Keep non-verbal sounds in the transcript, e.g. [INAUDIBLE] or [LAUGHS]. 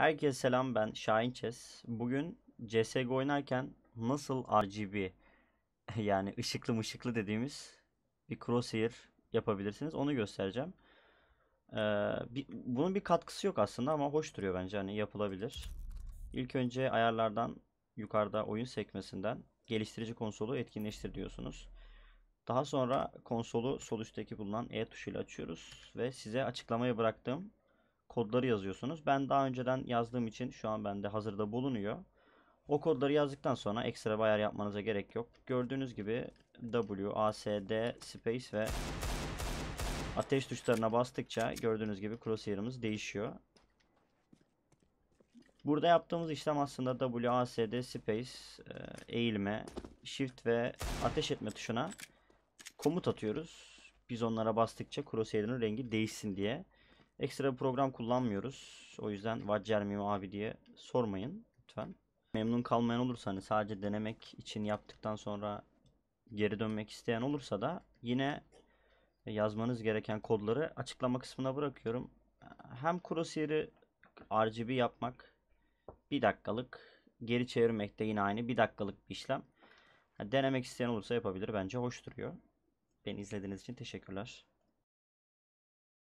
Herkese selam ben Şahin Çes. Bugün CSGO oynarken nasıl RGB [LAUGHS] yani ışıklı mışıklı dediğimiz bir crosshair yapabilirsiniz onu göstereceğim. Ee, bir, bunun bir katkısı yok aslında ama hoş duruyor bence hani yapılabilir. İlk önce ayarlardan yukarıda oyun sekmesinden geliştirici konsolu etkinleştir diyorsunuz. Daha sonra konsolu sol üstteki bulunan E tuşuyla açıyoruz ve size açıklamayı bıraktığım kodları yazıyorsunuz. Ben daha önceden yazdığım için şu an bende hazırda bulunuyor. O kodları yazdıktan sonra ekstra bir ayar yapmanıza gerek yok. Gördüğünüz gibi W, A, S, D, space ve ateş tuşlarına bastıkça gördüğünüz gibi crosshair'ımız değişiyor. Burada yaptığımız işlem aslında W, A, S, D, space e, eğilme, shift ve ateş etme tuşuna komut atıyoruz. Biz onlara bastıkça crosshair'ın rengi değişsin diye. Ekstra bir program kullanmıyoruz. O yüzden Vajjer miyim abi diye sormayın lütfen. Memnun kalmayan olursa hani sadece denemek için yaptıktan sonra geri dönmek isteyen olursa da yine e, yazmanız gereken kodları açıklama kısmına bırakıyorum. Hem crosshair'i RGB yapmak bir dakikalık geri çevirmek de yine aynı bir dakikalık bir işlem. denemek isteyen olursa yapabilir. Bence hoş duruyor. Beni izlediğiniz için teşekkürler.